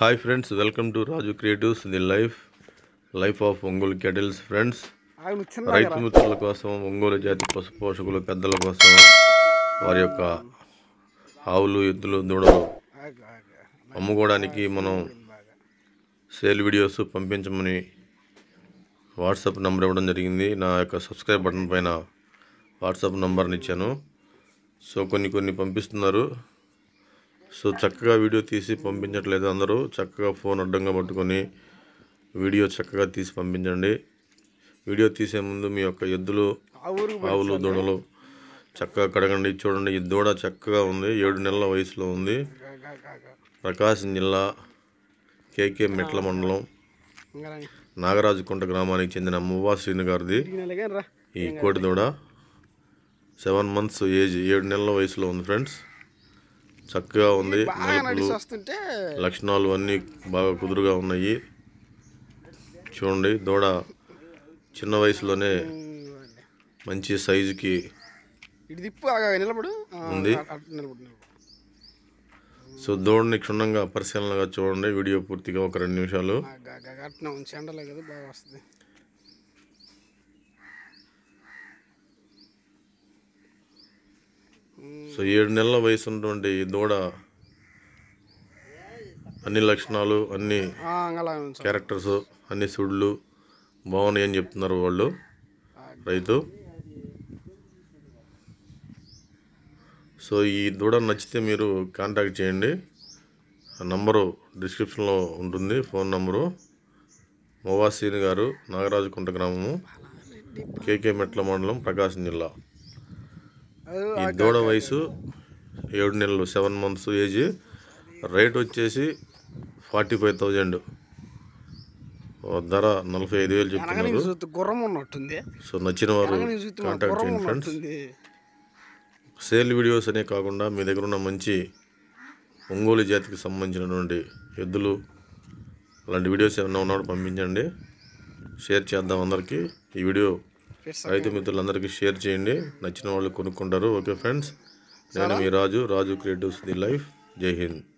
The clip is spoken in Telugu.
hi friends welcome to Raju creatives the life life of Ongole cattles friends రైతు మిత్రుల కోసం ఒంగోలు జాతి పశు పోషకులు పెద్దల కోసం వారి యొక్క ఆవులు ఎద్దులు దూడలు అమ్ముకోవడానికి మనం సేల్ వీడియోస్ పంపించమని వాట్సాప్ నెంబర్ ఇవ్వడం జరిగింది నా యొక్క సబ్స్క్రైబ్ బటన్ పైన వాట్సాప్ నెంబర్ని ఇచ్చాను సో కొన్ని కొన్ని పంపిస్తున్నారు సో చక్కగా వీడియో తీసి పంపించట్లేదు అందరూ చక్కగా ఫోన్ అడ్డంగా పట్టుకొని వీడియో చక్కగా తీసి పంపించండి వీడియో తీసే ముందు మీ యొక్క ఎద్దులు ఆవులు దూడలు చక్కగా కడగండి చూడండి ఈ దూడ చక్కగా ఉంది ఏడు నెలల వయసులో ఉంది ప్రకాశం జిల్లా కేకే మెట్ల మండలం నాగరాజుకుంట గ్రామానికి చెందిన మువ్వా శ్రీను గారిది ఈ కోటి దూడ సెవెన్ మంత్స్ ఏజ్ ఏడు నెలల వయసులో ఉంది ఫ్రెండ్స్ చక్కగా ఉంది లక్షణాలు అన్నీ బాగా కుదురుగా ఉన్నాయి చూడండి దూడ చిన్న వయసులోనే మంచి సైజుకి ఉంది సో దూడని క్షుణ్ణంగా పరిశీలనగా చూడండి వీడియో పూర్తిగా ఒక రెండు నిమిషాలు సో ఏడు నెలల వయసు ఉన్నటువంటి దూడ అన్ని లక్షణాలు అన్ని క్యారెక్టర్స్ అన్ని సుళ్ళు బాగున్నాయి అని చెప్తున్నారు వాళ్ళు రైతు సో ఈ దూడ నచ్చితే మీరు కాంటాక్ట్ చేయండి నంబరు డిస్క్రిప్షన్లో ఉంటుంది ఫోన్ నంబరు మొవాసీన్ గారు నాగరాజుకుంట గ్రామము కేకే మెట్ల మండలం ప్రకాశం జిల్లా ఈ దూడ వయసు ఏడు నెలలు సెవెన్ మంత్స్ ఏజ్ రేట్ వచ్చేసి ఫార్టీ ఫైవ్ థౌజండ్ ధర నలభై ఐదు వేలు చెప్తున్నారు సో నచ్చిన వారు కాంటాక్ట్ చేయండి ఫ్రెండ్స్ సేల్ వీడియోస్ అనే కాకుండా మీ దగ్గర ఉన్న మంచి ఒంగోలు జాతికి సంబంధించినటువంటి ఎద్దులు అలాంటి వీడియోస్ ఏమైనా ఉన్నాడు పంపించండి షేర్ చేద్దాం అందరికీ ఈ వీడియో రైతు మిత్రులందరికీ షేర్ చేయండి నచ్చిన వాళ్ళు కొనుక్కుంటారు ఓకే ఫ్రెండ్స్ నేను మీ Raju Raju creatives the life జై హింద్